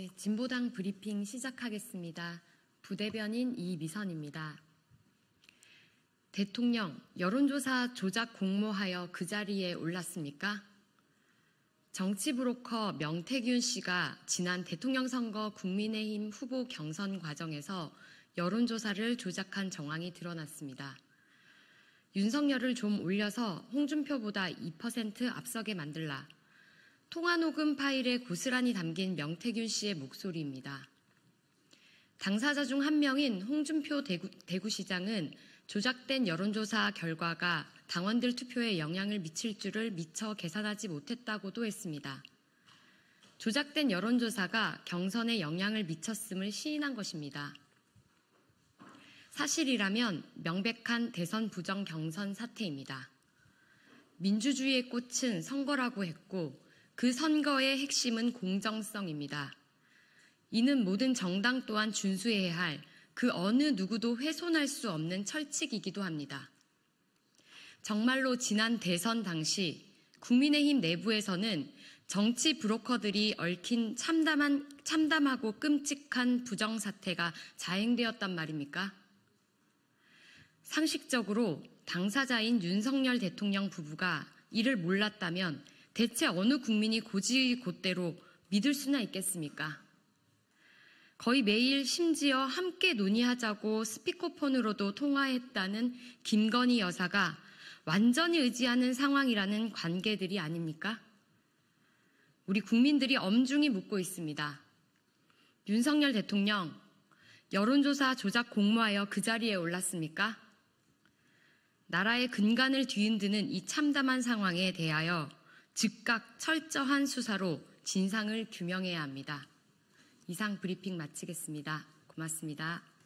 네, 진보당 브리핑 시작하겠습니다. 부대변인 이미선입니다. 대통령, 여론조사 조작 공모하여 그 자리에 올랐습니까? 정치 브로커 명태균 씨가 지난 대통령 선거 국민의힘 후보 경선 과정에서 여론조사를 조작한 정황이 드러났습니다. 윤석열을 좀 올려서 홍준표보다 2% 앞서게 만들라. 통화 녹음 파일에 고스란히 담긴 명태균 씨의 목소리입니다. 당사자 중 한 명인 홍준표 대구, 대구시장은 조작된 여론조사 결과가 당원들 투표에 영향을 미칠 줄을 미처 계산하지 못했다고도 했습니다. 조작된 여론조사가 경선에 영향을 미쳤음을 시인한 것입니다. 사실이라면 명백한 대선 부정 경선 사태입니다. 민주주의의 꽃은 선거라고 했고 그 선거의 핵심은 공정성입니다. 이는 모든 정당 또한 준수해야 할 그 어느 누구도 훼손할 수 없는 철칙이기도 합니다. 정말로 지난 대선 당시 국민의힘 내부에서는 정치 브로커들이 얽힌 참담한, 참담하고 끔찍한 부정사태가 자행되었단 말입니까? 상식적으로 당사자인 윤석열 대통령 부부가 이를 몰랐다면 대체 어느 국민이 고지곳대로 믿을 수나 있겠습니까? 거의 매일 심지어 함께 논의하자고 스피커폰으로도 통화했다는 김건희 여사가 완전히 의지하는 상황이라는 관계들이 아닙니까? 우리 국민들이 엄중히 묻고 있습니다. 윤석열 대통령, 여론조사 조작 공모하여 그 자리에 올랐습니까? 나라의 근간을 뒤흔드는 이 참담한 상황에 대하여 즉각 철저한 수사로 진상을 규명해야 합니다. 이상 브리핑 마치겠습니다. 고맙습니다.